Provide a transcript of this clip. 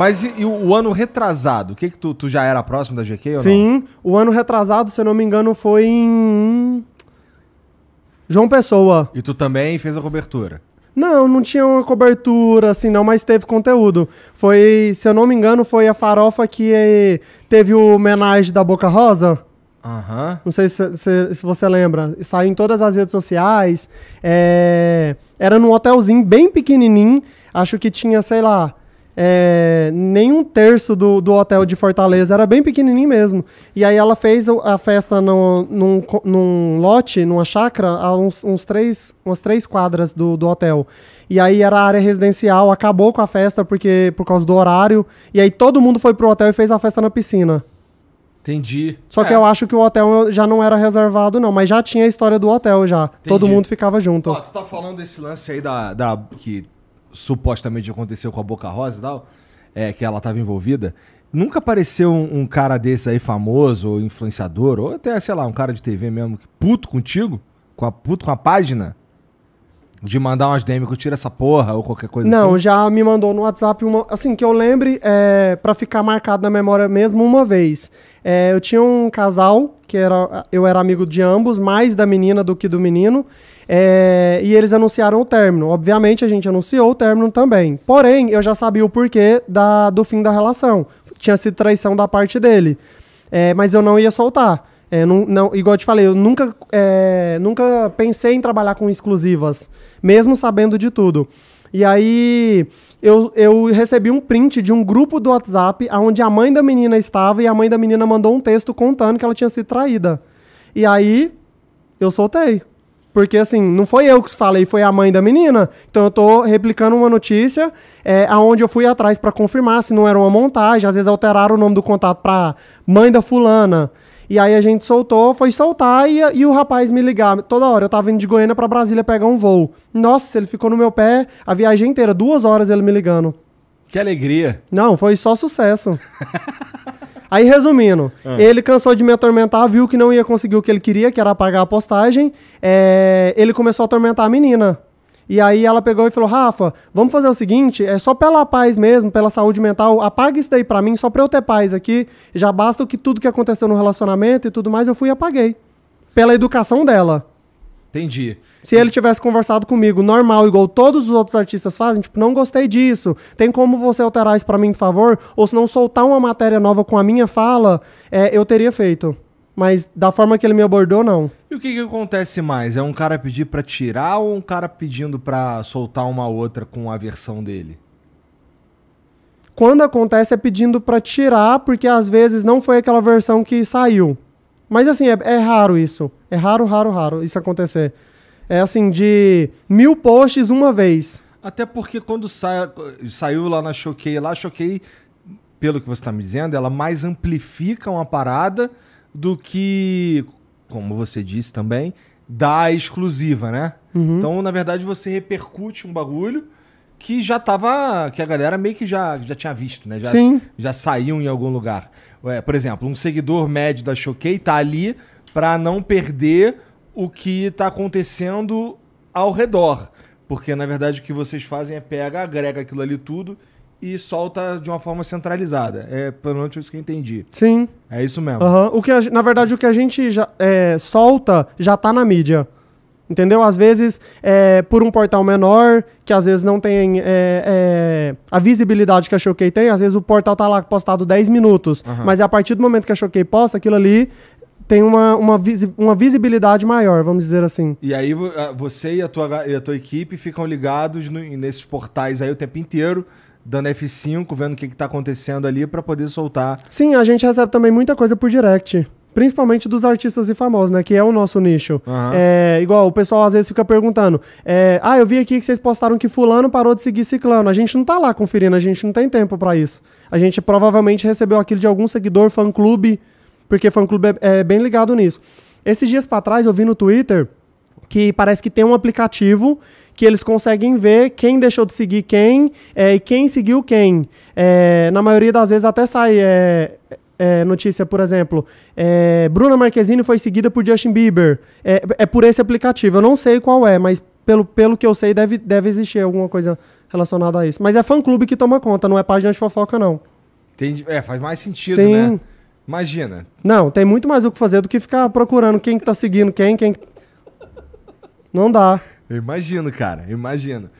Mas e, e o ano retrasado? O que, que tu, tu já era próximo da GQ ou Sim, o ano retrasado, se eu não me engano, foi em. João Pessoa. E tu também fez a cobertura? Não, não tinha uma cobertura assim não, mas teve conteúdo. Foi, se eu não me engano, foi a farofa que eh, teve o homenagem da Boca Rosa. Uhum. Não sei se, se, se, você lembra. Saiu em todas as redes sociais. É... Era num hotelzinho bem pequenininho. Acho que tinha, sei lá, é, nem um terço do, do hotel de Fortaleza, era bem pequenininho mesmo. E aí ela fez a festa no, num, num lote, numa chácara, a uns, uns três, umas três quadras do, do hotel. E aí era área residencial, acabou com a festa porque por causa do horário. E aí todo mundo foi pro hotel e fez a festa na piscina. Entendi. Só é. que eu acho que o hotel já não era reservado, não, mas já tinha a história do hotel já. Entendi. Todo mundo ficava junto. Ó, tu tá falando desse lance aí da. da que supostamente aconteceu com a Boca Rosa e tal, é, que ela estava envolvida, nunca apareceu um, um, cara desse aí famoso, ou influenciador, ou até, sei lá, um cara de TV mesmo, puto contigo, com a, puto com a página, de mandar umas DM que tira essa porra ou qualquer coisa Não, assim? Não, já me mandou no WhatsApp uma. Assim, que eu lembre, é, para ficar marcado na memória mesmo, uma vez. É, eu tinha um casal, que era, eu era amigo de ambos, mais da menina do que do menino. É, e eles anunciaram o término. Obviamente, a gente anunciou o término também. Porém, eu já sabia o porquê da, do fim da relação. Tinha sido traição da parte dele. É, mas eu não ia soltar. É, não, não, igual eu te falei, eu nunca, é, nunca pensei em trabalhar com exclusivas, mesmo sabendo de tudo. E aí eu, eu recebi um print de um grupo do WhatsApp onde a mãe da menina estava e a mãe da menina mandou um texto contando que ela tinha sido traída. E aí eu soltei. Porque, assim, não foi eu que falei, foi a mãe da menina. Então eu tô replicando uma notícia é, aonde eu fui atrás para confirmar se não era uma montagem. Às vezes alteraram o nome do contato pra mãe da fulana. E aí a gente soltou, foi soltar e, e o rapaz me ligar. Toda hora eu tava indo de Goiânia para Brasília pegar um voo. Nossa, ele ficou no meu pé a viagem inteira, duas horas ele me ligando. Que alegria. Não, foi só sucesso. Aí, resumindo, ah. ele cansou de me atormentar, viu que não ia conseguir o que ele queria, que era pagar a postagem. É, ele começou a atormentar a menina. E aí ela pegou e falou: Rafa, vamos fazer o seguinte, é só pela paz mesmo, pela saúde mental, apaga isso daí pra mim, só pra eu ter paz aqui. Já basta o que tudo que aconteceu no relacionamento e tudo mais, eu fui e apaguei. Pela educação dela. Entendi. Se ele tivesse conversado comigo normal, igual todos os outros artistas fazem, tipo, não gostei disso, tem como você alterar isso para mim, por favor? Ou se não soltar uma matéria nova com a minha fala, é, eu teria feito. Mas da forma que ele me abordou, não. E o que, que acontece mais? É um cara pedir para tirar ou um cara pedindo para soltar uma outra com a versão dele? Quando acontece é pedindo para tirar, porque às vezes não foi aquela versão que saiu. Mas assim, é, é raro isso. É raro, raro, raro isso acontecer. É assim, de mil posts uma vez. Até porque quando sa... saiu lá na Choquei, lá Choquei, pelo que você está me dizendo, ela mais amplifica uma parada do que, como você disse também, dá exclusiva, né? Uhum. Então, na verdade, você repercute um bagulho que já tava. que a galera meio que já, já tinha visto, né? Já, Sim. já saíam em algum lugar. É, por exemplo, um seguidor médio da Choquei tá ali para não perder o que está acontecendo ao redor. Porque, na verdade, o que vocês fazem é pega, agrega aquilo ali tudo e solta de uma forma centralizada. É pelo menos isso que eu entendi. Sim. É isso mesmo. Uhum. O que a, na verdade, o que a gente já, é, solta já está na mídia. Entendeu? Às vezes, é, por um portal menor, que às vezes não tem é, é, a visibilidade que a Showkey tem, às vezes o portal tá lá postado 10 minutos, uhum. mas a partir do momento que a Showkey posta, aquilo ali tem uma, uma, visi uma visibilidade maior, vamos dizer assim. E aí ah, você e a tua, e a tua equipe ficam ligados no, nesses portais aí o tempo inteiro, dando F5, vendo o que, está acontecendo ali para poder soltar. Sim, a gente recebe também muita coisa por direct. Principalmente dos artistas e famosos, né? Que é o nosso nicho. Uhum. É, igual, o pessoal às vezes fica perguntando: é, Ah, eu vi aqui que vocês postaram que Fulano parou de seguir Ciclano. A gente não tá lá conferindo, a gente não tem tempo para isso. A gente provavelmente recebeu aquilo de algum seguidor, fã-clube, porque fã-clube é, é, bem ligado nisso. Esses dias para trás eu vi no Twitter que parece que tem um aplicativo que eles conseguem ver quem deixou de seguir quem é, e quem seguiu quem. É, na maioria das vezes até sai é, é, notícia, por exemplo, é, Bruna Marquezine foi seguida por Justin Bieber. É, é por esse aplicativo. Eu não sei qual é, mas pelo, pelo que eu sei, deve, deve existir alguma coisa relacionada a isso. Mas é fã-clube que toma conta, não é página de fofoca, não. Tem, é, faz mais sentido, Sim. né? Imagina. Não, tem muito mais o que fazer do que ficar procurando quem que tá seguindo quem, quem... Não dá. Eu imagino, cara, imagino.